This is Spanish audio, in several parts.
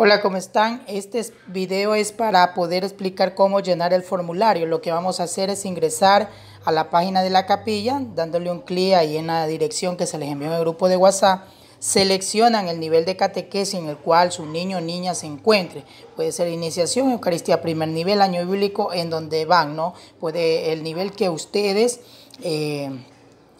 Hola, ¿cómo están? Este video es para poder explicar cómo llenar el formulario. Lo que vamos a hacer es ingresar a la página de la capilla, dándole un clic ahí en la dirección que se les envió en el grupo de WhatsApp. Seleccionan el nivel de catequesis en el cual su niño o niña se encuentre. Puede ser iniciación, Eucaristía, primer nivel, año bíblico, en donde van, ¿no? Puede el nivel que ustedes, eh,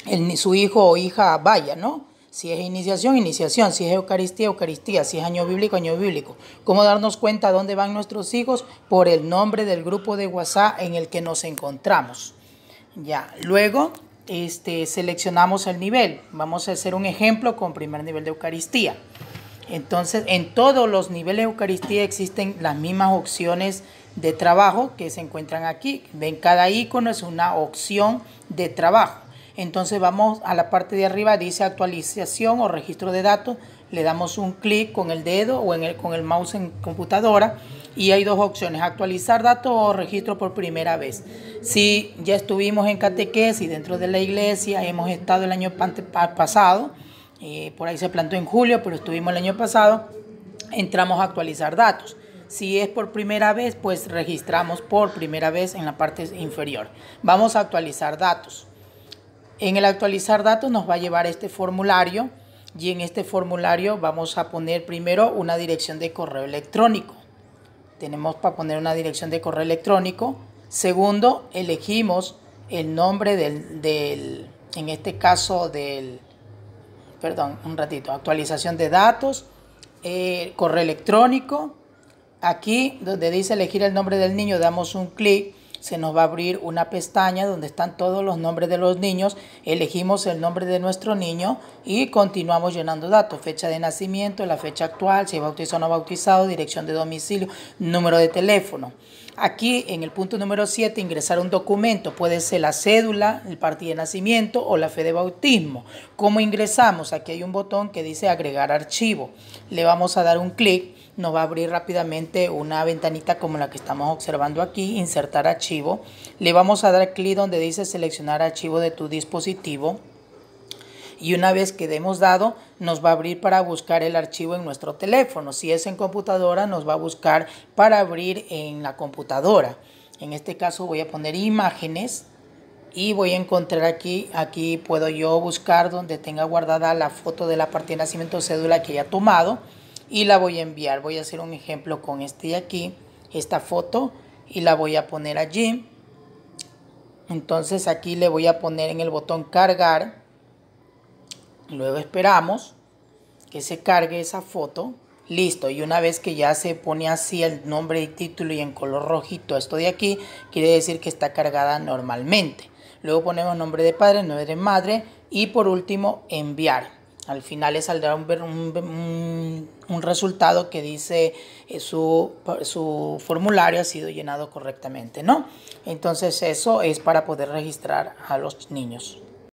el, su hijo o hija vaya, ¿no? Si es iniciación, iniciación. Si es Eucaristía, Eucaristía. Si es año bíblico, año bíblico. ¿Cómo darnos cuenta dónde van nuestros hijos? Por el nombre del grupo de WhatsApp en el que nos encontramos. Ya, luego este, seleccionamos el nivel. Vamos a hacer un ejemplo con primer nivel de Eucaristía. Entonces, en todos los niveles de Eucaristía existen las mismas opciones de trabajo que se encuentran aquí. Ven, cada icono es una opción de trabajo. Entonces vamos a la parte de arriba, dice actualización o registro de datos. Le damos un clic con el dedo o con el mouse en computadora y hay dos opciones, actualizar datos o registro por primera vez. Si ya estuvimos en catequesis dentro de la iglesia, hemos estado el año pasado, eh, por ahí se plantó en julio, pero estuvimos el año pasado, entramos a actualizar datos. Si es por primera vez, pues registramos por primera vez en la parte inferior. Vamos a actualizar datos. En el actualizar datos nos va a llevar este formulario y en este formulario vamos a poner primero una dirección de correo electrónico. Tenemos para poner una dirección de correo electrónico. Segundo, elegimos el nombre del, en este caso del, perdón, un ratito, actualización de datos, eh, correo electrónico. Aquí donde dice elegir el nombre del niño damos un clic se nos va a abrir una pestaña donde están todos los nombres de los niños, elegimos el nombre de nuestro niño y continuamos llenando datos, fecha de nacimiento, la fecha actual, si es o no bautizado, dirección de domicilio, número de teléfono. Aquí en el punto número 7 ingresar un documento, puede ser la cédula, el partido de nacimiento o la fe de bautismo. ¿Cómo ingresamos? Aquí hay un botón que dice agregar archivo. Le vamos a dar un clic nos va a abrir rápidamente una ventanita como la que estamos observando aquí, insertar archivo. Le vamos a dar clic donde dice seleccionar archivo de tu dispositivo. Y una vez que demos dado, nos va a abrir para buscar el archivo en nuestro teléfono. Si es en computadora, nos va a buscar para abrir en la computadora. En este caso voy a poner imágenes y voy a encontrar aquí, aquí puedo yo buscar donde tenga guardada la foto de la parte de nacimiento cédula que haya tomado y la voy a enviar. Voy a hacer un ejemplo con este de aquí, esta foto, y la voy a poner allí. Entonces aquí le voy a poner en el botón cargar. Luego esperamos que se cargue esa foto. Listo, y una vez que ya se pone así el nombre y título y en color rojito esto de aquí, quiere decir que está cargada normalmente. Luego ponemos nombre de padre, nombre de madre y por último enviar. Al final le saldrá un, resultado que dice eh, su, su, formulario ha sido llenado correctamente, ¿no? Entonces eso es para poder registrar a los niños.